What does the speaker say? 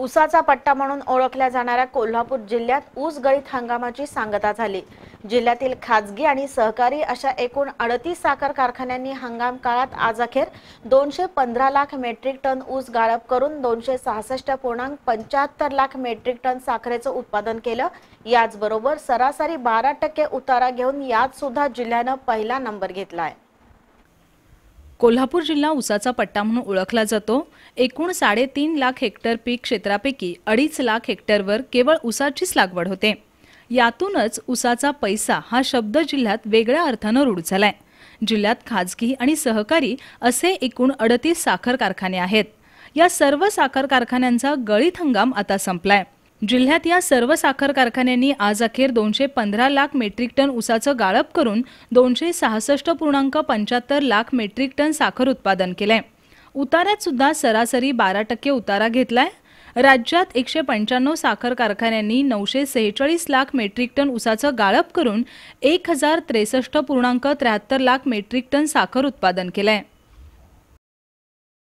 उसाचा पट्टा म्हणून ओळखल्या जाणाऱ्या कोल्हापूर जिल्ह्यात ऊस गळीत हंगामाची सांगता झाली जिल्ह्यातील खाजगी आणि सहकारी अशा एकूण अडतीस साखर कारखान्यांनी हंगाम काळात आज अखेर दोनशे पंधरा लाख मेट्रिक टन ऊस गाळप करून दोनशे सहासष्ट पूर्णांक पंच्याहत्तर लाख मेट्रिक टन साखरेचं उत्पादन केलं याचबरोबर सरासरी बारा टक्के उतारा घेऊन यात सुद्धा जिल्ह्यानं पहिला नंबर घेतला आहे कोल्हापूर जिल्हा ऊसाचा पट्टा म्हणून ओळखला जातो एकूण साडेतीन लाख हेक्टर पीक क्षेत्रापैकी अडीच लाख हेक्टरवर केवळ ऊसाचीच लागवड होते यातूनच ऊसाचा पैसा हा शब्द जिल्ह्यात वेगळ्या अर्थानं रूढ झालाय जिल्ह्यात खाजगी आणि सहकारी असे एकूण अडतीस साखर कारखाने आहेत या सर्व साखर कारखान्यांचा गळीत हंगाम आता संपलाय जिल्ह्यात या सर्व साखर कारखान्यांनी आज अखेर दोनशे पंधरा लाख मेट्रिक टन ऊसाचं गाळप करून दोनशे सहासष्ट पूर्णांक पंच्याहत्तर लाख मेट्रिक टन साखर उत्पादन केलंय उताऱ्यात सुद्धा सरासरी बारा टक्के उतारा घेतलाय राज्यात एकशे पंच्याण्णव साखर कारखान्यांनी नऊशे सेहेचाळीस लाख मेट्रिक टन ऊसाचं गाळप करून एक हजार त्रेसष्ट पूर्णांक त्र्याहत्तर लाख मेट्रिक टन साखर उत्पादन केलंय